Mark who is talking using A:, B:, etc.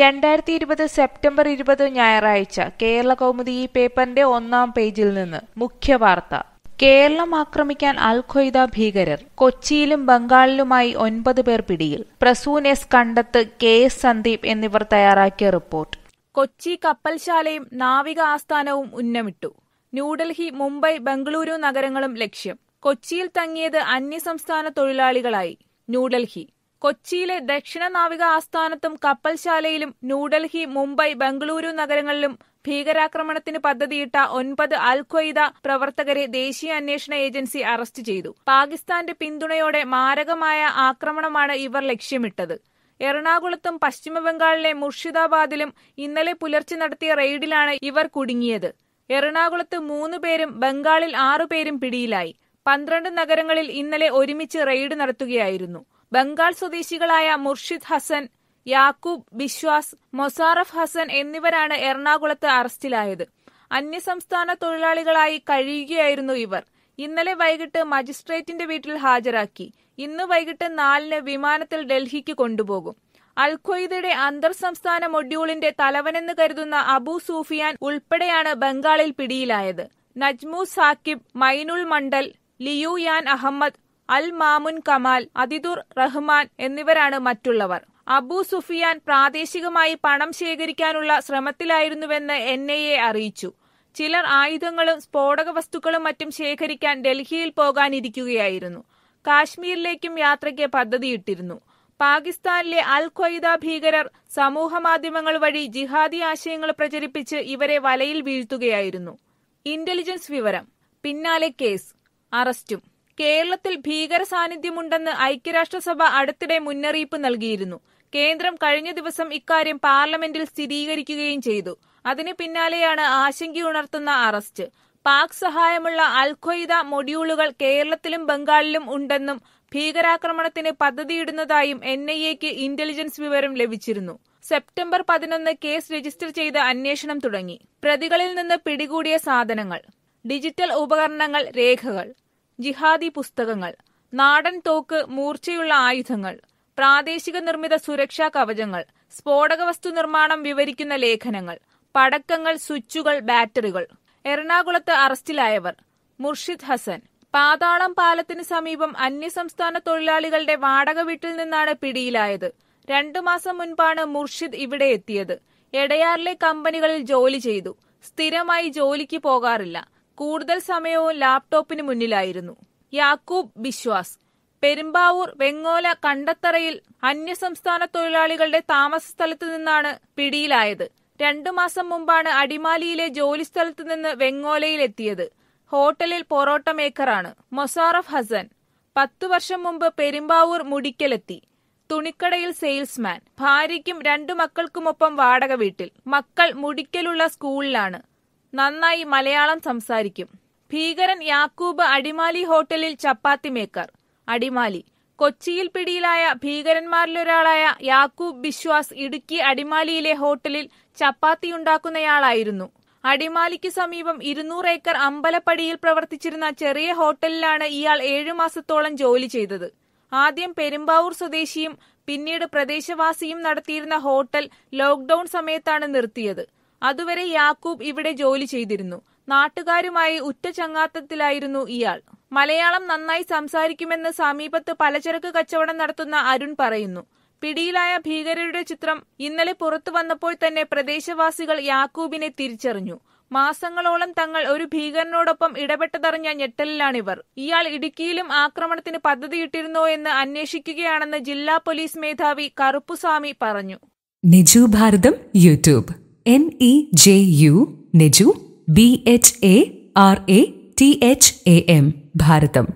A: രണ്ടായിരത്തി ഇരുപത് സെപ്റ്റംബർ ഇരുപത് ഞായറാഴ്ച കേരള കൗമുദി ഈ പേപ്പറിന്റെ ഒന്നാം പേജിൽ നിന്ന് മുഖ്യ വാർത്ത കേരളം ആക്രമിക്കാൻ അൽ ഖ്വയ്ദ ഭീകരർ കൊച്ചിയിലും ബംഗാളിലുമായി ഒൻപത് പേർ പിടിയിൽ Prasoon S Kandath K S Sandeep എന്നിവർ തയ്യാറാക്കിയ റിപ്പോർട്ട് കൊച്ചി കപ്പൽശാലയും നാവിക ആസ്ഥാനവും ഉന്നമിട്ടു ന്യൂഡൽഹി മുംബൈ ബംഗളൂരു നഗരങ്ങളും ലക്ഷ്യം കൊച്ചിയിൽ തങ്ങിയത് അന്യസംസ്ഥാന തൊഴിലാളികളായി ന്യൂഡൽഹി കൊച്ചിയിലെ ദക്ഷിണ നാവിക ആസ്ഥാനത്തും കപ്പൽശാലയിലും ന്യൂഡൽഹി മുംബൈ ബംഗളൂരു നഗരങ്ങളിലും ഭീകരാക്രമണത്തിന് പദ്ധതിയിട്ട ഒൻപത് അൽ ഖ്വയ്ദ പ്രവർത്തകരെ ദേശീയ അന്വേഷണ ഏജൻസി അറസ്റ്റ് ചെയ്തു പാകിസ്ഥാന്റെ പിന്തുണയോടെ മാരകമായ ആക്രമണമാണ് ഇവർ ലക്ഷ്യമിട്ടത് എറണാകുളത്തും പശ്ചിമബംഗാളിലെ മുർഷിദാബാദിലും ഇന്നലെ പുലർച്ചെ നടത്തിയ റെയ്ഡിലാണ് ഇവർ കുടുങ്ങിയത് എറണാകുളത്ത് മൂന്ന് പേരും ബംഗാളിൽ ആറുപേരും പിടിയിലായി പന്ത്രണ്ട് നഗരങ്ങളിൽ ഇന്നലെ ഒരുമിച്ച് റെയ്ഡ് നടത്തുകയായിരുന്നു ബംഗാൾ സ്വദേശികളായ മുർഷിദ് ഹസൻ യാക്കൂബ് ബിശ്വാസ് മൊസാറഫ് ഹസൻ എന്നിവരാണ് എറണാകുളത്ത് അറസ്റ്റിലായത് അന്യസംസ്ഥാന തൊഴിലാളികളായി കഴിയുകയായിരുന്നു ഇവർ ഇന്നലെ വൈകിട്ട് മജിസ്ട്രേറ്റിന്റെ വീട്ടിൽ ഹാജരാക്കി ഇന്ന് വൈകിട്ട് നാലിന് വിമാനത്തിൽ ഡൽഹിക്ക് കൊണ്ടുപോകും അൽ ഖ്വയ്ദയുടെ അന്തർ സംസ്ഥാന മൊഡ്യൂളിന്റെ തലവനെന്ന് കരുതുന്ന അബു സൂഫിയാൻ ഉൾപ്പെടെയാണ് ബംഗാളിൽ പിടിയിലായത് നജ്മു സാക്കിബ് മൈനുൽ മണ്ഡൽ ലിയു യാൻ അഹമ്മദ് അൽ മാമുൻ കമാൽ അതിദുർ റഹ്മാൻ എന്നിവരാണ് മറ്റുള്ളവർ അബു സുഫിയാൻ പ്രാദേശികമായി പണം ശേഖരിക്കാനുള്ള ശ്രമത്തിലായിരുന്നുവെന്ന് എൻ ഐ എ അറിയിച്ചു ചിലർ ആയുധങ്ങളും സ്ഫോടക വസ്തുക്കളും മറ്റും ശേഖരിക്കാൻ ഡൽഹിയിൽ പോകാനിരിക്കുകയായിരുന്നു കാശ്മീരിലേക്കും യാത്രയ്ക്ക് പദ്ധതിയിട്ടിരുന്നു പാകിസ്ഥാനിലെ അൽ ഖ്വയ്ദ ഭീകരർ സമൂഹമാധ്യമങ്ങൾ വഴി ജിഹാദി ആശയങ്ങൾ പ്രചരിപ്പിച്ച് ഇവരെ വലയിൽ വീഴ്ത്തുകയായിരുന്നു ഇന്റലിജൻസ് വിവരം പിന്നാലെ കേസ് അറസ്റ്റും കേരളത്തിൽ ഭീകര സാന്നിധ്യമുണ്ടെന്ന് ഐക്യരാഷ്ട്രസഭ അടുത്തിടെ മുന്നറിയിപ്പ് നൽകിയിരുന്നു കേന്ദ്രം കഴിഞ്ഞ ദിവസം ഇക്കാര്യം പാർലമെന്റിൽ സ്ഥിരീകരിക്കുകയും ചെയ്തു അതിന് പിന്നാലെയാണ് ആശങ്കയുണർത്തുന്ന അറസ്റ്റ് പാക് സഹായമുള്ള അൽ ഖ്വയ്ദ മൊഡ്യൂളുകൾ കേരളത്തിലും ബംഗാളിലും ഉണ്ടെന്നും ഭീകരാക്രമണത്തിന് പദ്ധതിയിടുന്നതായും എൻ ഐ എക്ക് ഇന്റലിജൻസ് വിവരം ലഭിച്ചിരുന്നു സെപ്റ്റംബർ പതിനൊന്ന് കേസ് രജിസ്റ്റർ ചെയ്ത് അന്വേഷണം തുടങ്ങി പ്രതികളിൽ നിന്ന് പിടികൂടിയ സാധനങ്ങൾ ഡിജിറ്റൽ ഉപകരണങ്ങൾ രേഖകൾ ജിഹാദി പുസ്തകങ്ങൾ നാടൻ തോക്ക് മൂർച്ചയുള്ള ആയുധങ്ങൾ പ്രാദേശിക നിർമ്മിത സുരക്ഷാ കവചങ്ങൾ സ്ഫോടക വസ്തു നിർമ്മാണം വിവരിക്കുന്ന ലേഖനങ്ങൾ പടക്കങ്ങൾ സ്വിച്ചുകൾ ബാറ്ററികൾ എറണാകുളത്ത് അറസ്റ്റിലായവർ മുർഷിദ് ഹസൻ പാതാളം പാലത്തിന് സമീപം അന്യസംസ്ഥാന തൊഴിലാളികളുടെ വാടക വീട്ടിൽ നിന്നാണ് പിടിയിലായത് രണ്ടു മാസം മുൻപാണ് മുർഷിദ് ഇവിടെ എത്തിയത് എടയാറിലെ കമ്പനികളിൽ ജോലി ചെയ്തു സ്ഥിരമായി ജോലിക്ക് പോകാറില്ല കൂടുതൽ സമയവും ലാപ്ടോപ്പിന് മുന്നിലായിരുന്നു യാക്കൂബ് ബിശ്വാസ് പെരുമ്പാവൂർ വെങ്ങോല കണ്ടത്തറയിൽ അന്യസംസ്ഥാന തൊഴിലാളികളുടെ താമസ സ്ഥലത്ത് നിന്നാണ് പിടിയിലായത് രണ്ടു മാസം മുമ്പാണ് അടിമാലിയിലെ ജോലിസ്ഥലത്ത് നിന്ന് വെങ്ങോലയിലെത്തിയത് ഹോട്ടലിൽ പൊറോട്ട മേക്കറാണ് മൊസാറഫ് ഹസൻ പത്തു വർഷം മുമ്പ് പെരുമ്പാവൂർ മുടിക്കലെത്തി തുണിക്കടയിൽ സെയിൽസ്മാൻ ഭാര്യയ്ക്കും രണ്ടു മക്കൾക്കുമൊപ്പം വാടക വീട്ടിൽ മക്കൾ മുടിക്കലുള്ള സ്കൂളിലാണ് നന്നായി മലയാളം സംസാരിക്കും ഭീകരൻ യാക്കൂബ് അടിമാലി ഹോട്ടലിൽ ചപ്പാത്തി മേക്കർ അടിമാലി കൊച്ചിയിൽ പിടിയിലായ ഭീകരന്മാരിലൊരാളായ യാക്കൂബ് ബിശ്വാസ് ഇടുക്കി അടിമാലിയിലെ ഹോട്ടലിൽ ചപ്പാത്തി ഉണ്ടാക്കുന്നയാളായിരുന്നു അടിമാലിക്ക് സമീപം ഇരുന്നൂറ് ഏക്കർ അമ്പലപ്പടിയിൽ പ്രവർത്തിച്ചിരുന്ന ചെറിയ ഹോട്ടലിലാണ് ഇയാൾ ഏഴു മാസത്തോളം ജോലി ചെയ്തത് ആദ്യം പെരുമ്പാവൂർ സ്വദേശിയും പിന്നീട് പ്രദേശവാസിയും നടത്തിയിരുന്ന ഹോട്ടൽ ലോക്ഡൌൺ സമയത്താണ് നിർത്തിയത് അതുവരെ യാക്കൂബ് ഇവിടെ ജോലി ചെയ്തിരുന്നു നാട്ടുകാരുമായി ഉറ്റ ചങ്ങാത്തത്തിലായിരുന്നു ഇയാൾ മലയാളം നന്നായി സംസാരിക്കുമെന്ന് സമീപത്ത് പലചരക്ക് കച്ചവടം നടത്തുന്ന അരുൺ പറയുന്നു പിടിയിലായ ഭീകരരുടെ ചിത്രം ഇന്നലെ പുറത്തു വന്നപ്പോൾ തന്നെ പ്രദേശവാസികൾ യാക്കൂബിനെ തിരിച്ചറിഞ്ഞു മാസങ്ങളോളം തങ്ങൾ ഒരു ഭീകരനോടൊപ്പം ഇടപെട്ടതറിഞ്ഞ ഞെട്ടലിലാണിവർ ഇയാൾ ഇടുക്കിയിലും ആക്രമണത്തിന് പദ്ധതിയിട്ടിരുന്നോ എന്ന് അന്വേഷിക്കുകയാണെന്ന് ജില്ലാ പോലീസ് മേധാവി കറുപ്പുസ്വാമി പറഞ്ഞു Niju Bharatham YouTube N E J U Neju B H A R A T H A M Bharatam